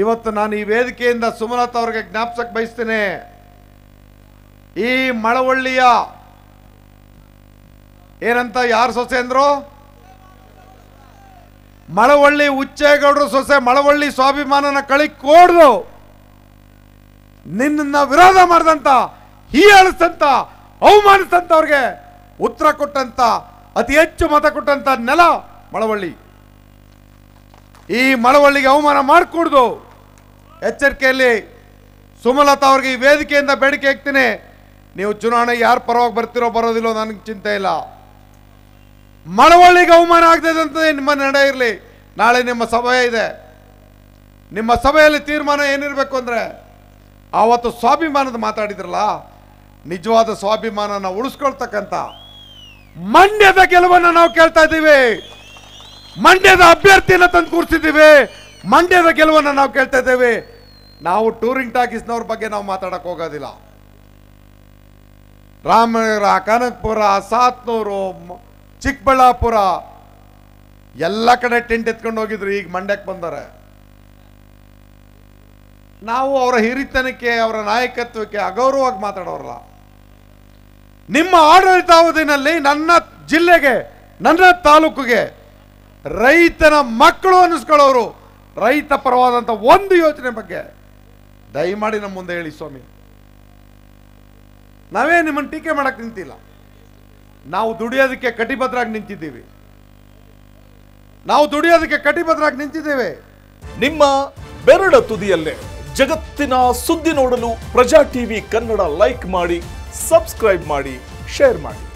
ಇವತ್ತು ನಾನು ಈ ವೇದಿಕೆಯಿಂದ ಸುಮಲತಾ ಅವ್ರಿಗೆ ಜ್ಞಾಪಿಸಕ್ ಬಯಸ್ತೇನೆ ಈ ಮಳವಳ್ಳಿಯ ಏನಂತ ಯಾರು ಸೊಸೆ ಅಂದ್ರು ಮಳವಳ್ಳಿ ಉಚ್ಚೇಗೌಡರು ಸೊಸೆ ಮಳವಳ್ಳಿ ಸ್ವಾಭಿಮಾನನ ಕಳಿ ಕೋಡ್ರು ನಿನ್ನ ವಿರೋಧ ಮಾಡಿದಂತ ಹೀಯಾಳಿಸ್ತಂತ ಅವಮಾನಿಸ್ತಂತ ಅವ್ರಿಗೆ ಉತ್ತರ ಕೊಟ್ಟಂತ ಅತಿ ಹೆಚ್ಚು ಮತ ಕೊಟ್ಟಂತ ನೆಲ ಮಳವಳ್ಳಿ ಈ ಮಳವಳ್ಳಿಗೆ ಅವಮಾನ ಮಾಡಿಕೊಡ್ದು ಎಚ್ಚರಿಕೆಯಲ್ಲಿ ಸುಮಲತಾ ಅವ್ರಿಗೆ ಈ ವೇದಿಕೆಯಿಂದ ಬೇಡಿಕೆ ಹಾಕ್ತೀನಿ ನೀವು ಚುನಾವಣೆ ಯಾರು ಪರವಾಗಿ ಬರ್ತಿರೋ ಬರೋದಿಲ್ಲೋ ನನಗೆ ಚಿಂತೆ ಇಲ್ಲ ಮಳವಳ್ಳಿಗೆ ಅವಮಾನ ಅಂತ ನಿಮ್ಮ ನಡೆ ಇರಲಿ ನಾಳೆ ನಿಮ್ಮ ಸಭೆ ಇದೆ ನಿಮ್ಮ ಸಭೆಯಲ್ಲಿ ತೀರ್ಮಾನ ಏನಿರಬೇಕು ಅಂದರೆ ಆವತ್ತು ಸ್ವಾಭಿಮಾನದ ಮಾತಾಡಿದ್ರಲ್ಲ ನಿಜವಾದ ಸ್ವಾಭಿಮಾನನ ಉಳಿಸ್ಕೊಳ್ತಕ್ಕಂಥ ಮಂಡ್ಯದ ಗೆಲುವನ್ನು ನಾವು ಕೇಳ್ತಾ ಇದ್ದೀವಿ ಮಂಡ್ಯದ ಅಭ್ಯರ್ಥಿಯನ್ನು ತಂದು ಕೂರಿಸಿದ್ದೀವಿ ಮಂಡ್ಯದ ಗೆಲುವನ್ನು ನಾವು ಕೇಳ್ತಾ ಇದ್ದೇವೆ ನಾವು ಟೂರಿಂಗ್ ಟಾಕೀಸ್ನವ್ರ ಬಗ್ಗೆ ನಾವು ಮಾತಾಡಕ್ಕೆ ಹೋಗೋದಿಲ್ಲ ರಾಮನಗರ ಕನಕಪುರ ಸಾತ್ನೂರು ಚಿಕ್ಕಬಳ್ಳಾಪುರ ಎಲ್ಲ ಕಡೆ ಟೆಂಟ್ ಎತ್ಕೊಂಡು ಹೋಗಿದ್ರು ಈಗ ಮಂಡ್ಯಕ್ಕೆ ಬಂದರೆ ನಾವು ಅವರ ಹಿರಿತನಕ್ಕೆ ಅವರ ನಾಯಕತ್ವಕ್ಕೆ ಅಗೌರವವಾಗಿ ಮಾತಾಡೋರಲ್ಲ ನಿಮ್ಮ ಆಡಳಿತಾವಧಿನಲ್ಲಿ ನನ್ನ ಜಿಲ್ಲೆಗೆ ನನ್ನ ತಾಲೂಕುಗೆ ರೈತನ ಮಕ್ಕಳು ಅನ್ನಿಸ್ಕೊಳ್ಳೋರು ರೈತ ಪರವಾದಂಥ ಒಂದು ಯೋಚನೆ ಬಗ್ಗೆ ದಯಮಾಡಿ ನಮ್ಮ ಮುಂದೆ ಹೇಳಿ ಸ್ವಾಮಿ ನಾವೇ ನಿಮ್ಮನ್ನು ಟೀಕೆ ಮಾಡಕ್ಕೆ ನಿಂತಿಲ್ಲ ನಾವು ದುಡಿಯೋದಕ್ಕೆ ಕಟಿಭದ್ರಾಗಿ ನಿಂತಿದ್ದೀವಿ ನಾವು ದುಡಿಯೋದಕ್ಕೆ ಕಟಿಭದ್ರಾಗಿ ನಿಂತಿದ್ದೇವೆ ನಿಮ್ಮ ಬೆರಳ ತುದಿಯಲ್ಲೇ ಜಗತ್ತಿನ ಸುದ್ದಿ ನೋಡಲು ಪ್ರಜಾ ಟಿವಿ ಕನ್ನಡ ಲೈಕ್ ಮಾಡಿ ಸಬ್ಸ್ಕ್ರೈಬ್ ಮಾಡಿ ಶೇರ್ ಮಾಡಿ